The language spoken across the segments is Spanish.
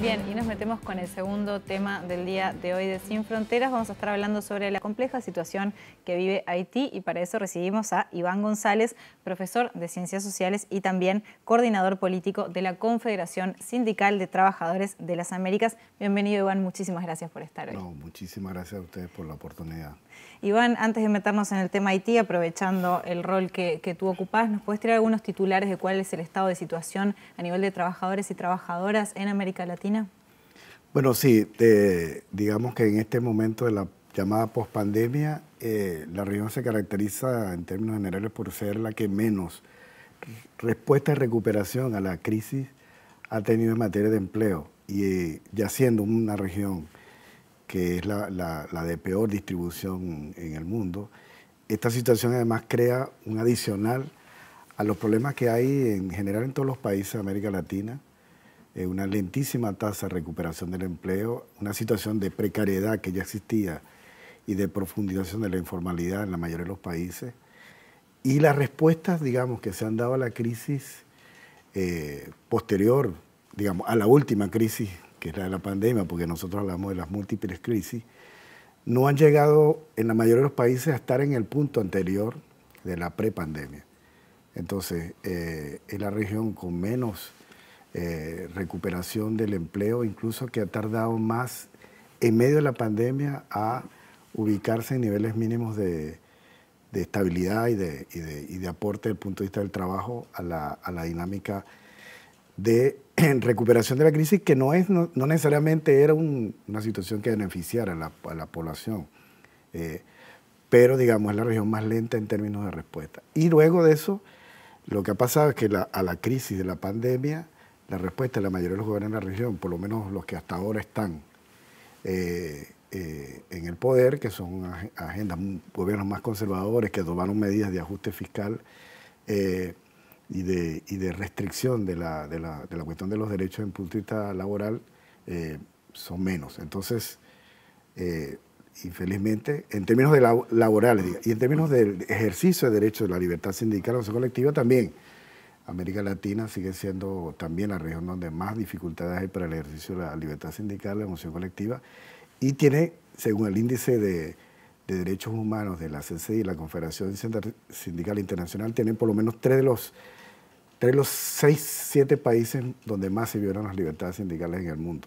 Bien, y nos metemos con el segundo tema del día de hoy de Sin Fronteras. Vamos a estar hablando sobre la compleja situación que vive Haití y para eso recibimos a Iván González, profesor de Ciencias Sociales y también coordinador político de la Confederación Sindical de Trabajadores de las Américas. Bienvenido Iván, muchísimas gracias por estar hoy. No, muchísimas gracias a ustedes por la oportunidad. Iván, antes de meternos en el tema Haití, aprovechando el rol que, tú ocupás, ¿nos puedes traer algunos titulares de cuál es el estado de situación a nivel de trabajadores y trabajadoras en América Latina? Bueno, sí, digamos que en este momento de la llamada pospandemia, eh, la región se caracteriza en términos generales por ser la que menos respuesta y recuperación a la crisis ha tenido en materia de empleo y eh, ya siendo una región que es la, de peor distribución en el mundo. Esta situación además crea un adicional a los problemas que hay en general en todos los países de América Latina, eh, una lentísima tasa de recuperación del empleo, una situación de precariedad que ya existía y de profundización de la informalidad en la mayoría de los países, y las respuestas, digamos, que se han dado a la crisis eh, posterior, digamos, a la última crisis que es la de la pandemia, porque nosotros hablamos de las múltiples crisis, no han llegado en la mayoría de los países a estar en el punto anterior de la prepandemia. Entonces, eh, es la región con menos eh, recuperación del empleo, incluso que ha tardado más en medio de la pandemia a ubicarse en niveles mínimos de, estabilidad y de, aporte desde el punto de vista del trabajo a la, a la dinámica de en recuperación de la crisis que no, es, no, necesariamente era una situación que beneficiara a la, población, eh, pero digamos es la región más lenta en términos de respuesta. Y luego de eso, lo que ha pasado es que a la crisis de la pandemia, la respuesta de la mayoría de los gobiernos de la región, por lo menos los que hasta ahora están eh, eh, en el poder, que son agendas, gobiernos más conservadores que tomaron medidas de ajuste fiscal, y de, y de restricción de la, de, la, de la, cuestión de los derechos en punto de vista laboral eh, son menos. Entonces, infelizmente, eh, en términos de la, laborales y en términos del ejercicio de derechos de la libertad sindical o moción colectiva también, América Latina sigue siendo también la región donde más dificultades hay para el ejercicio de la libertad sindical, la emoción colectiva, y tiene, según el índice de, de derechos humanos de la CCI y la Confederación Sindical Internacional, tienen por lo menos tres de los de los seis, siete países donde más se violan las libertades sindicales en el mundo.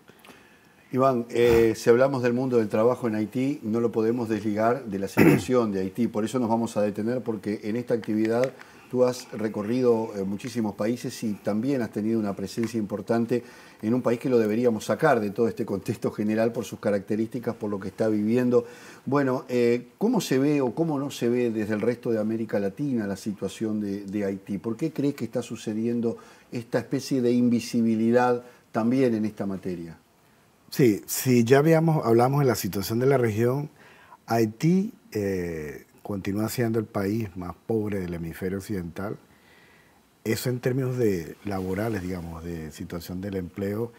Iván, eh, si hablamos del mundo del trabajo en Haití, no lo podemos desligar de la situación de Haití. Por eso nos vamos a detener, porque en esta actividad Tú has recorrido eh, muchísimos países y también has tenido una presencia importante en un país que lo deberíamos sacar de todo este contexto general por sus características, por lo que está viviendo. Bueno, eh, ¿cómo se ve o cómo no se ve desde el resto de América Latina la situación de, Haití? ¿Por qué crees que está sucediendo esta especie de invisibilidad también en esta materia? Sí, si sí, ya habíamos, hablamos de la situación de la región, Haití eh, continúa siendo el país más pobre del hemisferio occidental. Eso en términos de laborales, digamos, de situación del empleo,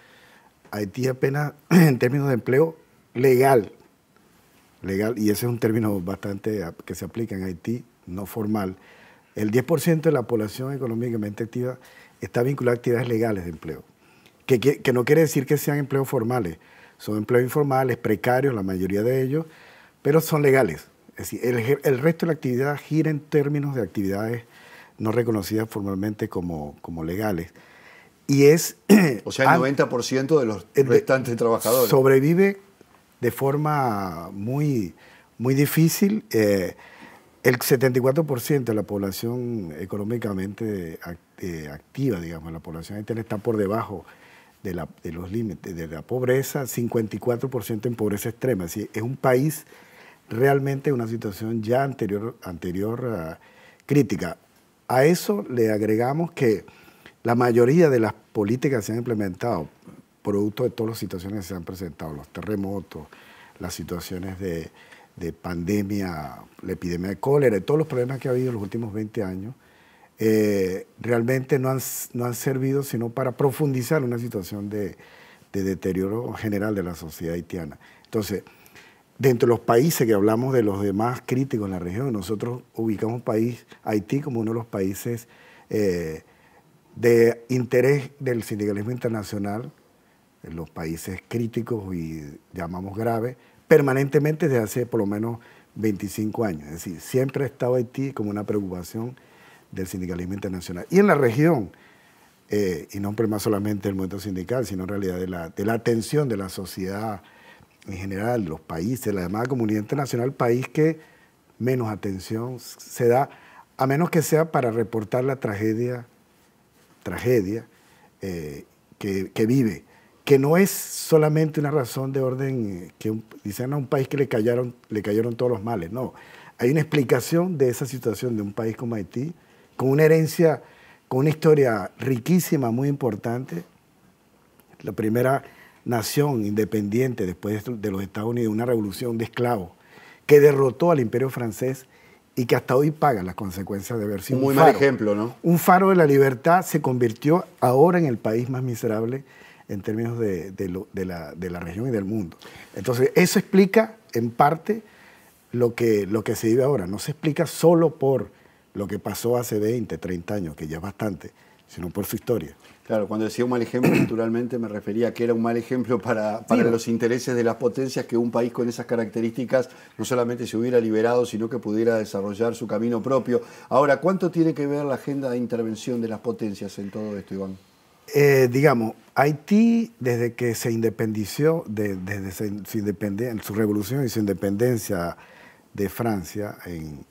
Haití apenas en términos de empleo legal, legal, y ese es un término bastante que se aplica en Haití, no formal, el 10% de la población económicamente activa está vinculada a actividades legales de empleo, que no quiere decir que sean empleos formales, son empleos informales, precarios, la mayoría de ellos, pero son legales. Es decir, el, resto de la actividad gira en términos de actividades no reconocidas formalmente como, como legales. Y es... O sea, el 90% de los restantes trabajadores. Sobrevive de forma muy, muy difícil. Eh, el 74% de la población económicamente eh, activa, digamos, la población haitiana está por debajo de, la, de los límites de la pobreza, 54% en pobreza extrema. Es, decir, es un país realmente una situación ya anterior, anterior ah, crítica. A eso le agregamos que la mayoría de las políticas que se han implementado, producto de todas las situaciones que se han presentado, los terremotos, las situaciones de, pandemia, la epidemia de cólera, y todos los problemas que ha habido en los últimos 20 años, eh, realmente no han, servido sino para profundizar una situación de, de deterioro general de la sociedad haitiana. Entonces, dentro de los países que hablamos de los demás críticos en la región, nosotros ubicamos país, Haití como uno de los países eh, de interés del sindicalismo internacional, en los países críticos y llamamos graves, permanentemente desde hace por lo menos 25 años. Es decir, siempre ha estado Haití como una preocupación del sindicalismo internacional. Y en la región, eh, y no solamente el movimiento sindical, sino en realidad de la, de la atención de la sociedad en general, los países, la llamada comunidad internacional, país que menos atención se da, a menos que sea para reportar la tragedia, tragedia eh, que, vive, que no es solamente una razón de orden eh, que dicen a un país que le, cayeron, le cayeron todos los males, no. Hay una explicación de esa situación de un país como Haití, con una herencia, con una historia riquísima, muy importante. La primera nación independiente después de los Estados Unidos, una revolución de esclavos que derrotó al imperio francés y que hasta hoy paga las consecuencias de haber sido un faro. ejemplo, ¿no? Un faro de la libertad se convirtió ahora en el país más miserable en términos de, la, región y del mundo. Entonces, eso explica en parte lo que, lo que se vive ahora. No se explica solo por lo que pasó hace 20, 30 años, que ya es bastante, sino por su historia. Claro, cuando decía un mal ejemplo, naturalmente me refería a que era un mal ejemplo para, los intereses de las potencias que un país con esas características no solamente se hubiera liberado, sino que pudiera desarrollar su camino propio. Ahora, ¿cuánto tiene que ver la agenda de intervención de las potencias en todo esto, Iván? Eh, digamos, Haití, desde que se independició, desde su, su revolución y su independencia de Francia en,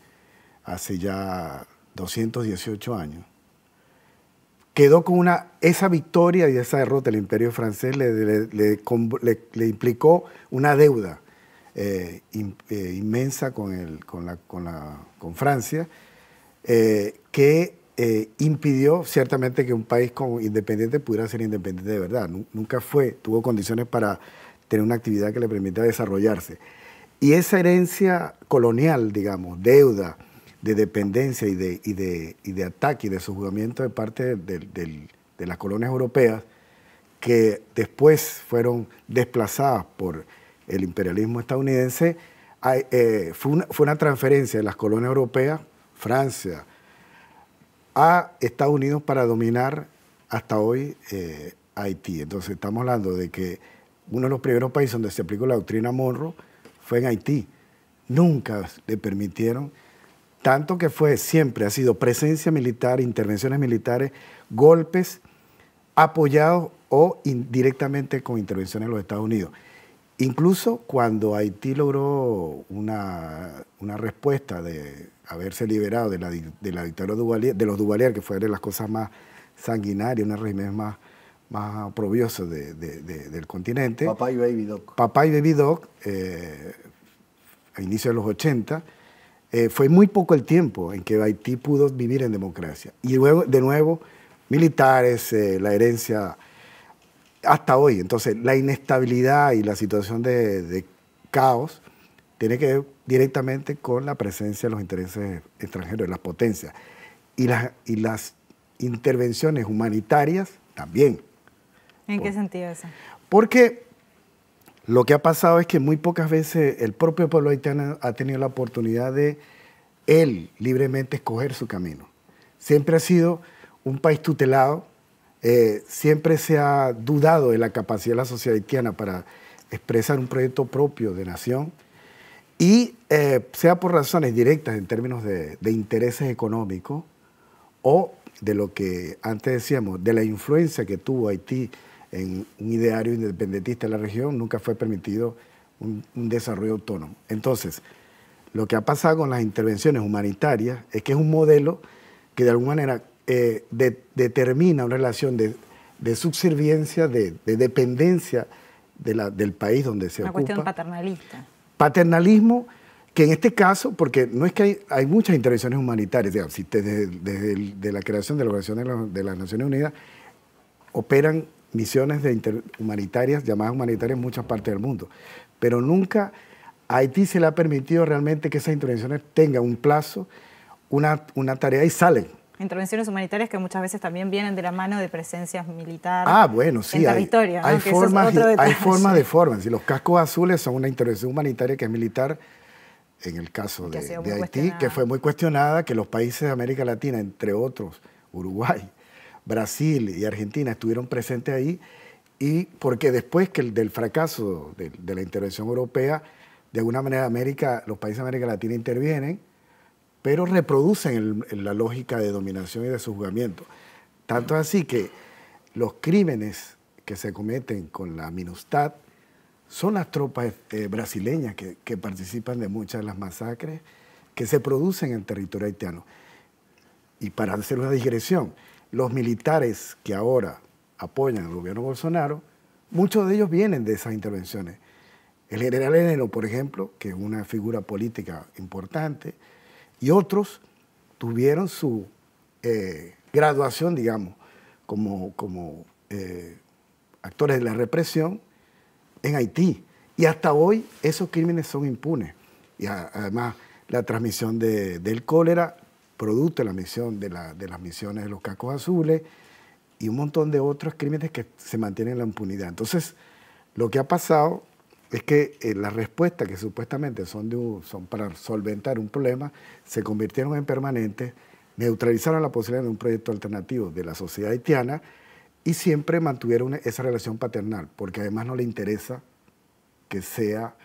hace ya 218 años, quedó con una, esa victoria y esa derrota del imperio francés le, implicó una deuda eh, eh, inmensa con, con, Francia, eh, que impidió ciertamente que un país independiente pudiera ser independiente de verdad. Nunca fue, tuvo condiciones para tener una actividad que le permitiera desarrollarse. Y esa herencia colonial, digamos, deuda, de dependencia y de, y de, y de ataque y de subjugamiento de parte de, las colonias europeas que después fueron desplazadas por el imperialismo estadounidense, eh, fue, una, transferencia de las colonias europeas, Francia, a Estados Unidos para dominar hasta hoy eh, Haití. Entonces estamos hablando de que uno de los primeros países donde se aplicó la doctrina Monroe fue en Haití. Nunca le permitieron tanto que fue siempre, ha sido presencia militar, intervenciones militares, golpes apoyados o indirectamente con intervenciones de los Estados Unidos. Incluso cuando Haití logró una, respuesta de haberse liberado de la, de dictadura de los Duvalier, que fue una de las cosas más sanguinarias, un régimen más, más del continente. Papá y Baby Doc. Papá y Baby Doc, eh, a inicios de los 80, eh, fue muy poco el tiempo en que Haití pudo vivir en democracia. Y luego, de nuevo, militares, eh, la herencia, hasta hoy. Entonces, la inestabilidad y la situación de, caos tiene que ver directamente con la presencia de los intereses extranjeros, de las potencias. Y las, intervenciones humanitarias también. ¿En qué sentido eso? Porque lo que ha pasado es que muy pocas veces el propio pueblo haitiano ha tenido la oportunidad de él libremente escoger su camino. Siempre ha sido un país tutelado, eh, siempre se ha dudado de la capacidad de la sociedad haitiana para expresar un proyecto propio de nación y eh, sea por razones directas en términos de, de intereses económicos o de lo que antes decíamos, de la influencia que tuvo Haití en un ideario independentista de la región, nunca fue permitido un, desarrollo autónomo. Entonces, lo que ha pasado con las intervenciones humanitarias es que es un modelo que de alguna manera eh, determina una relación de, subserviencia, de, dependencia del país donde se opera. ocupa. Una cuestión paternalista. Paternalismo que en este caso, porque no es que hay, muchas intervenciones humanitarias, digamos, desde, la creación de la Organización de las Naciones Unidas, operan misiones de humanitarias, llamadas humanitarias en muchas partes del mundo. Pero nunca a Haití se le ha permitido realmente que esas intervenciones tengan un plazo, una, tarea y salen. Intervenciones humanitarias que muchas veces también vienen de la mano de presencias militares ah, bueno, sí, hay, territorio. Hay, formas, hay formas de formas. Si los cascos azules son una intervención humanitaria que es militar, en el caso de Haití, que fue muy cuestionada, que los países de América Latina, entre otros Uruguay, Brasil y Argentina estuvieron presentes ahí, y porque después del fracaso de, la intervención europea, de alguna manera América, los países de América Latina intervienen, pero reproducen la lógica de dominación y de subyugamiento Tanto así que los crímenes que se cometen con la minustad son las tropas eh, brasileñas que, participan de muchas de las masacres que se producen en territorio haitiano. Y para hacer una digresión, los militares que ahora apoyan al gobierno Bolsonaro, muchos de ellos vienen de esas intervenciones. El general Enero, por ejemplo, que es una figura política importante, y otros tuvieron su eh, graduación, digamos, como, como eh, actores de la represión en Haití. Y hasta hoy esos crímenes son impunes. Y además la transmisión del cólera producto de la misión, de, las misiones de los cacos azules y un montón de otros crímenes que se mantienen en la impunidad. Entonces, lo que ha pasado es que eh, las respuestas que supuestamente son, de son para solventar un problema se convirtieron en permanentes, neutralizaron la posibilidad de un proyecto alternativo de la sociedad haitiana y siempre mantuvieron esa relación paternal, porque además no le interesa que sea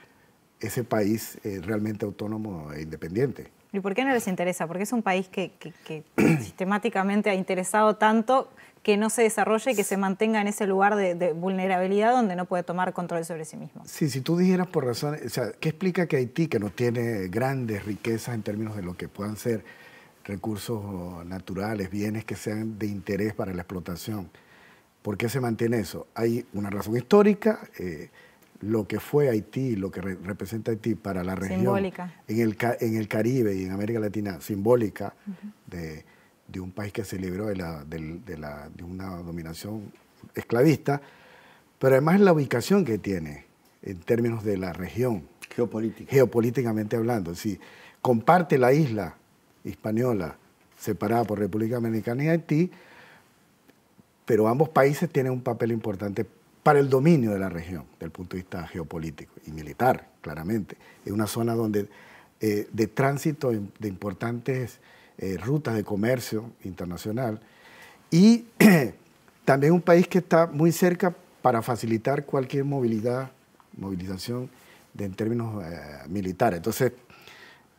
ese país eh, realmente autónomo e independiente. ¿Y por qué no les interesa? Porque es un país que, sistemáticamente ha interesado tanto que no se desarrolle y que se mantenga en ese lugar de, vulnerabilidad donde no puede tomar control sobre sí mismo. Sí, si tú dijeras por razones, o sea, ¿qué explica que Haití, que no tiene grandes riquezas en términos de lo que puedan ser recursos naturales, bienes que sean de interés para la explotación, ¿por qué se mantiene eso? Hay una razón histórica. Eh, lo que fue Haití, lo que representa Haití para la región, simbólica. En, el, en el Caribe y en América Latina, simbólica de, un país que se libró de, una dominación esclavista, pero además la ubicación que tiene en términos de la región. Geopolítica. Geopolíticamente hablando, Si Comparte la isla española separada por República Dominicana y Haití, pero ambos países tienen un papel importante para el dominio de la región, desde el punto de vista geopolítico y militar, claramente. Es una zona donde eh, de tránsito de importantes eh, rutas de comercio internacional y también un país que está muy cerca para facilitar cualquier movilidad, movilización en términos eh, militares. Entonces,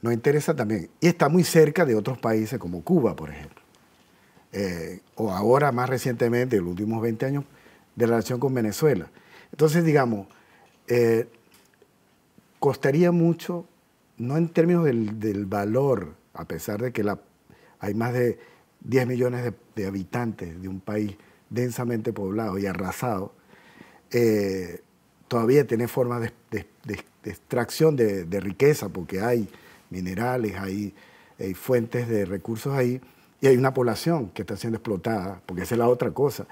nos interesa también. Y está muy cerca de otros países como Cuba, por ejemplo. o ahora, más recientemente, en los últimos 20 años, de relación con Venezuela. Entonces, digamos, eh, costaría mucho, no en términos del, valor, a pesar de que la, hay más de 10 millones de, habitantes de un país densamente poblado y arrasado, eh, todavía tiene formas de, extracción de, riqueza, porque hay minerales, hay, fuentes de recursos ahí, y hay una población que está siendo explotada, porque esa es la otra cosa.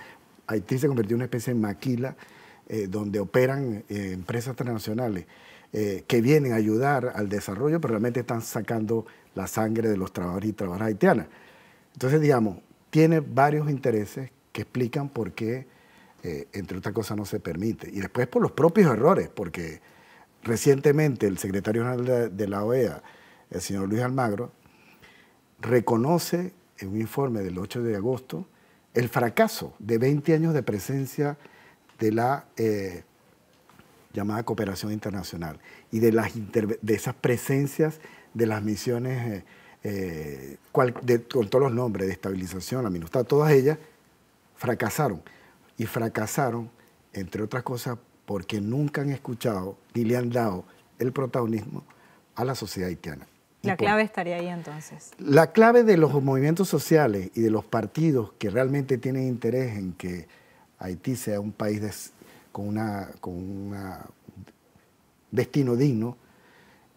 Haití se convirtió en una especie de maquila eh, donde operan eh, empresas transnacionales eh, que vienen a ayudar al desarrollo, pero realmente están sacando la sangre de los trabajadores y trabajadoras haitianas. Entonces, digamos, tiene varios intereses que explican por qué, entre otras cosas, no se permite. Y después por los propios errores, porque recientemente el secretario general de la OEA, el señor Luis Almagro, reconoce en un informe del 8 de agosto el fracaso de 20 años de presencia de la eh, llamada cooperación internacional y de, esas presencias de las misiones, eh, eh, con todos los nombres, de estabilización, la MINUSTA, todas ellas fracasaron. Y fracasaron, entre otras cosas, porque nunca han escuchado ni le han dado el protagonismo a la sociedad haitiana. La clave estaría ahí entonces. La clave de los movimientos sociales y de los partidos que realmente tienen interés en que Haití sea un país con, un destino digno,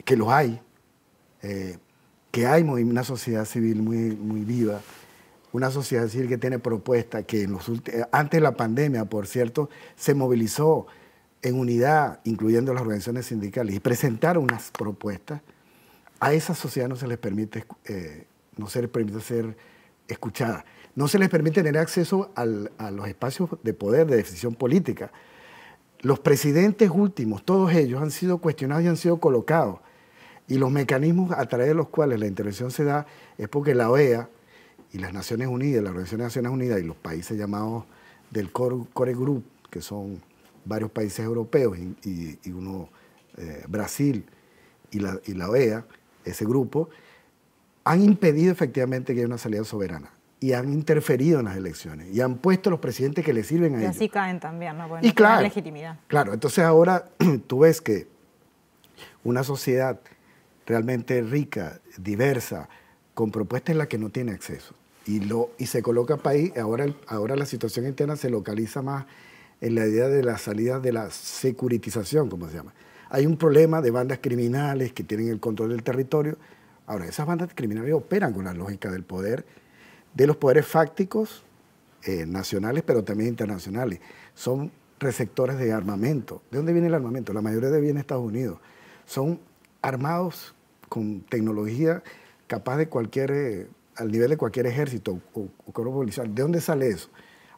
que los hay, eh, que hay una sociedad civil muy, viva, una sociedad civil que tiene propuestas, que eh, antes de la pandemia, por cierto, se movilizó en unidad, incluyendo las organizaciones sindicales, y presentaron unas propuestas a esa sociedad no se les permite, eh, no se les permite ser escuchadas, No se les permite tener acceso a los espacios de poder, de decisión política. Los presidentes últimos, todos ellos han sido cuestionados y han sido colocados. Y los mecanismos a través de los cuales la intervención se da es porque la OEA y las Naciones Unidas, la Organización de Naciones Unidas y los países llamados del Core, Group, que son varios países europeos y, uno, eh, Brasil y la OEA, ese grupo, han impedido efectivamente que haya una salida soberana y han interferido en las elecciones y han puesto los presidentes que le sirven a ellos. Y así caen también, ¿no? y claro, legitimidad. Claro, entonces ahora tú ves que una sociedad realmente rica, diversa, con propuestas en las que no tiene acceso y, y se coloca país, ahora, ahora la situación interna se localiza más en la idea de la salida de la securitización, como se llama hay un problema de bandas criminales que tienen el control del territorio. Ahora, esas bandas criminales operan con la lógica del poder, de los poderes fácticos eh, nacionales, pero también internacionales. Son receptores de armamento. ¿De dónde viene el armamento? La mayoría de viene de Estados Unidos. Son armados con tecnología capaz de cualquier, eh, al nivel de cualquier ejército o, o, policial. ¿De dónde sale eso?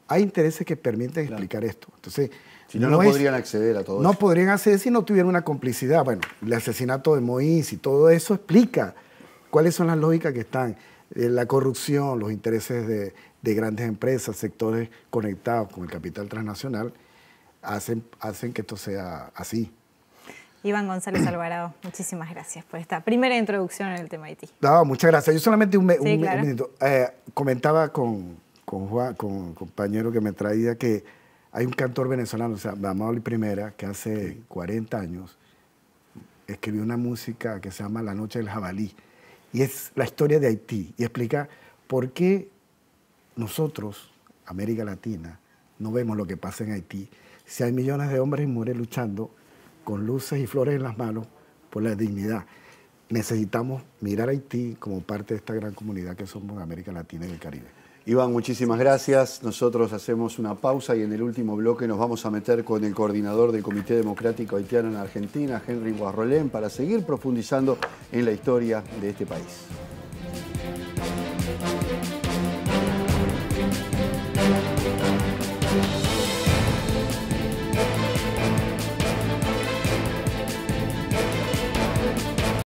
Hay intereses que permiten explicar esto. Entonces, si no, no, podrían acceder a todo no podrían acceder si no tuvieran una complicidad. Bueno, el asesinato de Moïse y todo eso explica cuáles son las lógicas que están. Eh, la corrupción, los intereses de, grandes empresas, sectores conectados con el capital transnacional, hacen, hacen que esto sea así. Iván González Alvarado, muchísimas gracias por esta primera introducción en el tema Haití. No, muchas gracias. Yo solamente un, minuto. Eh, comentaba con, con con un compañero que me traía que hay un cantor venezolano, o sea, Primera, que hace 40 años escribió una música que se llama La Noche del Jabalí. Y es la historia de Haití. Y explica por qué nosotros, América Latina, no vemos lo que pasa en Haití. Si hay millones de hombres y mujeres luchando con luces y flores en las manos por la dignidad. Necesitamos mirar a Haití como parte de esta gran comunidad que somos América Latina y el Caribe. Iván, muchísimas gracias. Nosotros hacemos una pausa y en el último bloque nos vamos a meter con el coordinador del Comité Democrático Haitiano en Argentina, Henry Guarrolén, para seguir profundizando en la historia de este país.